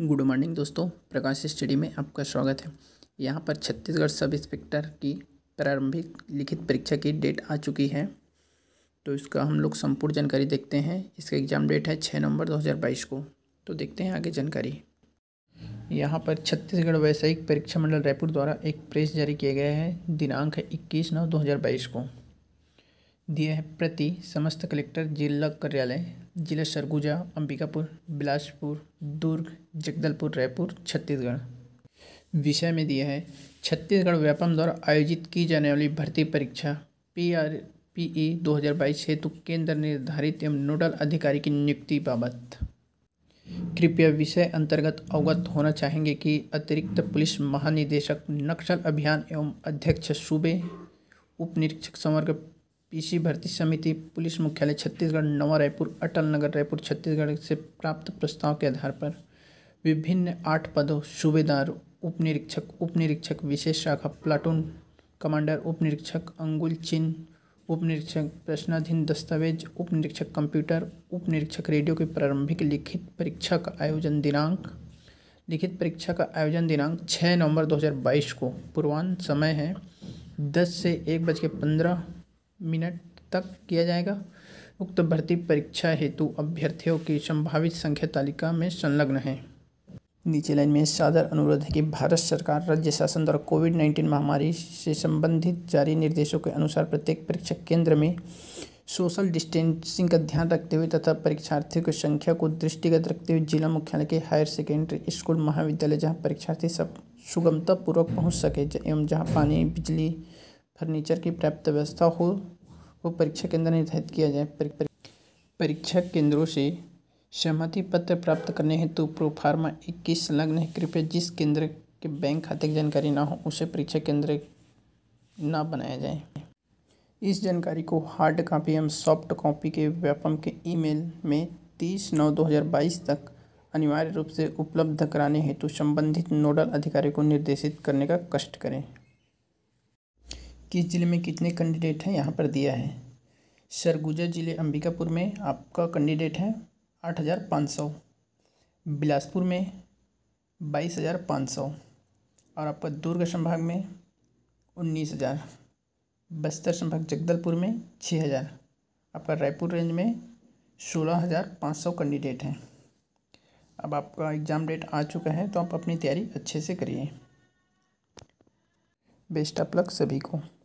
good morning दोस्तों प्रकाश study में आपका स्वागत है यहाँ पर छत्तीसगढ़ सब इंस्पेक्टर की प्रारंभिक लिखित परीक्षा की डेट आ चुकी है तो इसका हम लोग संपूर्ण जानकारी देखते हैं इसका एग्ज़ाम डेट है छः नवंबर 2022 को तो देखते हैं आगे जानकारी यहाँ पर छत्तीसगढ़ व्यावसायिक परीक्षा मंडल रायपुर द्वारा एक प्रेस जारी किया गया है दिनांक है इक्कीस नौ दो को दिए हैं प्रति समस्त कलेक्टर जिला कार्यालय जिला सरगुजा अंबिकापुर बिलासपुर दुर्ग जगदलपुर रायपुर छत्तीसगढ़ विषय में दिया है छत्तीसगढ़ व्यापम द्वारा आयोजित की जाने वाली भर्ती परीक्षा पी आर पी ई दो हज़ार बाईस हेतु केंद्र निर्धारित एवं नोडल अधिकारी की नियुक्ति बाबत कृपया विषय अंतर्गत अवगत होना चाहेंगे कि अतिरिक्त पुलिस महानिदेशक नक्सल अभियान एवं अध्यक्ष सूबे उप निरीक्षक संवर्ग पीसी भर्ती समिति पुलिस मुख्यालय छत्तीसगढ़ नवा रायपुर अटल नगर रायपुर छत्तीसगढ़ से प्राप्त प्रस्ताव के आधार पर विभिन्न आठ पदों सूबेदार उप निरीक्षक उप निरीक्षक विशेष शाखा प्लाटून कमांडर उप निरीक्षक अंगुल चिन्ह उप निरीक्षक प्रश्नाधीन दस्तावेज उप निरीक्षक कंप्यूटर उप निरीक्षक रेडियो की प्रारंभिक लिखित परीक्षा का आयोजन दिनांक लिखित परीक्षा का आयोजन दिनांक 6 नवंबर 2022 को पूर्वान्ह समय है 10 से एक बज के पंद्रह मिनट तक किया जाएगा उक्त भर्ती परीक्षा हेतु अभ्यर्थियों की संभावित संख्या तालिका में संलग्न है नीचे लाइन में सादर अनुरोध है कि भारत सरकार राज्य शासन द्वारा कोविड नाइन्टीन महामारी से संबंधित जारी निर्देशों के अनुसार प्रत्येक परीक्षा केंद्र में सोशल डिस्टेंसिंग का ध्यान रखते हुए तथा परीक्षार्थियों की संख्या को दृष्टिगत रखते हुए जिला मुख्यालय के हायर सेकेंडरी स्कूल महाविद्यालय जहां परीक्षार्थी सब सुगमतापूर्वक पहुंच सके एवं जहां पानी बिजली फर्नीचर की पर्याप्त व्यवस्था हो वो परीक्षा केंद्र निर्धारित किया जाए परीक्षा केंद्रों से सहमति पत्र प्राप्त करने हेतु प्रोफार्मा इक्कीस संलग्न है कृपया जिस केंद्र के बैंक खाते की जानकारी ना हो उसे परीक्षा केंद्र ना बनाया जाए इस जानकारी को हार्ड कॉपी एवं सॉफ्ट कॉपी के व्यापम के ईमेल में तीस नौ दो हज़ार बाईस तक अनिवार्य रूप से उपलब्ध कराने हेतु संबंधित नोडल अधिकारी को निर्देशित करने का कष्ट करें किस ज़िले में कितने कैंडिडेट हैं यहाँ पर दिया है सरगुजा ज़िले अंबिकापुर में आपका कैंडिडेट है आठ हज़ार पाँच सौ बिलासपुर में बाईस हज़ार पाँच सौ और आपका दुर्ग संभाग में उन्नीस हज़ार बस्तर संभाग जगदलपुर में छः हज़ार आपका रायपुर रेंज में सोलह हज़ार पाँच सौ कैंडिडेट हैं अब आपका एग्ज़ाम डेट आ चुका है तो आप अपनी तैयारी अच्छे से करिए बेस्ट ऑफ लक सभी को